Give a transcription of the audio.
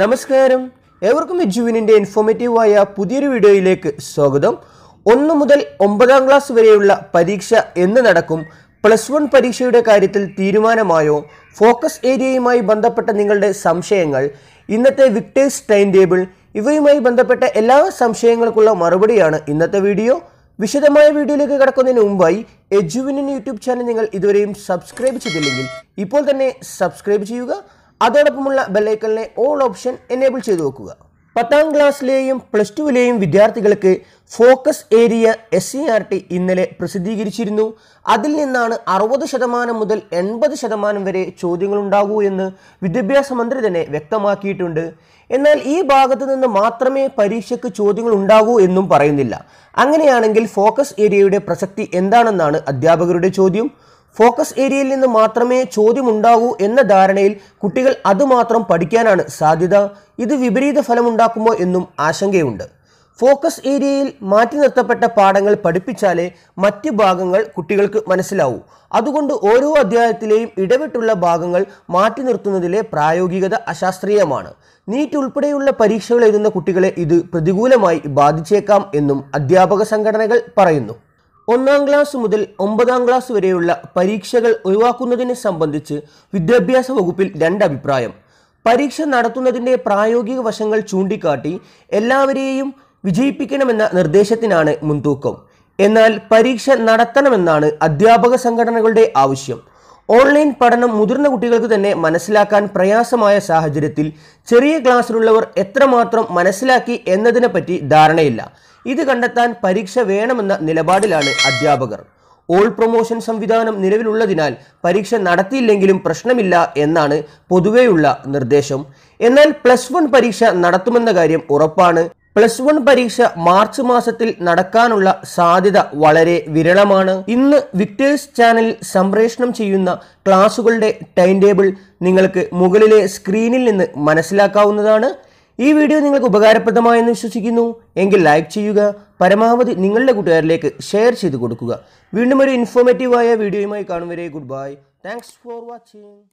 നമസ്കാരം ഏവർക്കും എജുവിനിൻ്റെ ഇൻഫോർമേറ്റീവായ പുതിയൊരു വീഡിയോയിലേക്ക് സ്വാഗതം ഒന്ന് മുതൽ ഒമ്പതാം ക്ലാസ് വരെയുള്ള പരീക്ഷ എന്ന് നടക്കും പ്ലസ് വൺ പരീക്ഷയുടെ കാര്യത്തിൽ തീരുമാനമായോ ഫോക്കസ് ഏരിയയുമായി ബന്ധപ്പെട്ട നിങ്ങളുടെ സംശയങ്ങൾ ഇന്നത്തെ വിക്ടേഴ്സ് ടൈം ടേബിൾ ഇവയുമായി ബന്ധപ്പെട്ട എല്ലാ സംശയങ്ങൾക്കുള്ള മറുപടിയാണ് ഇന്നത്തെ വീഡിയോ വിശദമായ വീഡിയോയിലേക്ക് കടക്കുന്നതിന് മുമ്പായി എജുവിനിൻ്റെ യൂട്യൂബ് ചാനൽ നിങ്ങൾ ഇതുവരെയും സബ്സ്ക്രൈബ് ചെയ്തില്ലെങ്കിൽ ഇപ്പോൾ തന്നെ സബ്സ്ക്രൈബ് ചെയ്യുക അതോടൊപ്പമുള്ള ബെല്ലൈക്കലിനെ ഓൾ ഓപ്ഷൻ എനേബിൾ ചെയ്തു വെക്കുക പത്താം ക്ലാസ്സിലെയും പ്ലസ് ടുവിലെയും വിദ്യാർത്ഥികൾക്ക് focus area S C R T ഇന്നലെ പ്രസിദ്ധീകരിച്ചിരുന്നു അതിൽ നിന്നാണ് അറുപത് ശതമാനം മുതൽ എൺപത് ശതമാനം വരെ ചോദ്യങ്ങളുണ്ടാകൂ എന്ന് വിദ്യാഭ്യാസ മന്ത്രി തന്നെ വ്യക്തമാക്കിയിട്ടുണ്ട് എന്നാൽ ഈ ഭാഗത്തു നിന്ന് മാത്രമേ പരീക്ഷയ്ക്ക് ചോദ്യങ്ങൾ ഉണ്ടാകൂ എന്നും പറയുന്നില്ല അങ്ങനെയാണെങ്കിൽ ഫോക്കസ് ഏരിയയുടെ പ്രസക്തി എന്താണെന്നാണ് അധ്യാപകരുടെ ചോദ്യം ഫോക്കസ് ഏരിയയിൽ നിന്ന് മാത്രമേ ചോദ്യമുണ്ടാകൂ എന്ന ധാരണയിൽ കുട്ടികൾ അതുമാത്രം പഠിക്കാനാണ് സാധ്യത ഇത് വിപരീത ഫലമുണ്ടാക്കുമോ എന്നും ആശങ്കയുണ്ട് ഫോക്കസ് ഏരിയയിൽ മാറ്റി നിർത്തപ്പെട്ട പാഠങ്ങൾ പഠിപ്പിച്ചാലേ മറ്റ് ഭാഗങ്ങൾ കുട്ടികൾക്ക് മനസ്സിലാവൂ അതുകൊണ്ട് ഓരോ അധ്യായത്തിലെയും ഇടവിട്ടുള്ള ഭാഗങ്ങൾ മാറ്റി നിർത്തുന്നതിലെ പ്രായോഗികത അശാസ്ത്രീയമാണ് നീറ്റ് ഉൾപ്പെടെയുള്ള പരീക്ഷകൾ എഴുതുന്ന കുട്ടികളെ ഇത് പ്രതികൂലമായി ബാധിച്ചേക്കാം എന്നും അധ്യാപക സംഘടനകൾ പറയുന്നു ഒന്നാം ക്ലാസ് മുതൽ ഒമ്പതാം ക്ലാസ് വരെയുള്ള പരീക്ഷകൾ ഒഴിവാക്കുന്നതിനെ സംബന്ധിച്ച് വിദ്യാഭ്യാസ വകുപ്പിൽ രണ്ട് അഭിപ്രായം പരീക്ഷ നടത്തുന്നതിൻ്റെ പ്രായോഗിക വശങ്ങൾ ചൂണ്ടിക്കാട്ടി എല്ലാവരെയും വിജയിപ്പിക്കണമെന്ന നിർദ്ദേശത്തിനാണ് മുൻതൂക്കം എന്നാൽ പരീക്ഷ നടത്തണമെന്നാണ് അധ്യാപക സംഘടനകളുടെ ആവശ്യം ഓൺലൈൻ പഠനം മുതിർന്ന കുട്ടികൾക്ക് തന്നെ മനസ്സിലാക്കാൻ പ്രയാസമായ സാഹചര്യത്തിൽ ചെറിയ ക്ലാസ്സിലുള്ളവർ എത്രമാത്രം മനസ്സിലാക്കി എന്നതിനെപ്പറ്റി ധാരണയില്ല ഇത് കണ്ടെത്താൻ പരീക്ഷ വേണമെന്ന നിലപാടിലാണ് അധ്യാപകർ ഓൾ പ്രൊമോഷൻ സംവിധാനം നിലവിലുള്ളതിനാൽ പരീക്ഷ നടത്തിയില്ലെങ്കിലും പ്രശ്നമില്ല എന്നാണ് പൊതുവെയുള്ള നിർദ്ദേശം എന്നാൽ പ്ലസ് വൺ പരീക്ഷ നടത്തുമെന്ന കാര്യം ഉറപ്പാണ് പ്ലസ് വൺ പരീക്ഷ മാർച്ച് മാസത്തിൽ നടക്കാനുള്ള സാധ്യത വളരെ വിരളമാണ് ഇന്ന് വിക്ടേഴ്സ് ചാനൽ സംപ്രേഷണം ചെയ്യുന്ന ക്ലാസുകളുടെ ടൈം ടേബിൾ നിങ്ങൾക്ക് മുകളിലെ സ്ക്രീനിൽ നിന്ന് മനസ്സിലാക്കാവുന്നതാണ് ഈ വീഡിയോ നിങ്ങൾക്ക് ഉപകാരപ്രദമായെന്ന് വിശ്വസിക്കുന്നു എങ്കിൽ ലൈക്ക് ചെയ്യുക പരമാവധി നിങ്ങളുടെ കൂട്ടുകാരിലേക്ക് ഷെയർ ചെയ്ത് കൊടുക്കുക വീണ്ടും ഒരു ഇൻഫോർമേറ്റീവായ വീഡിയോയുമായി കാണും വരെ good bye thanks for watching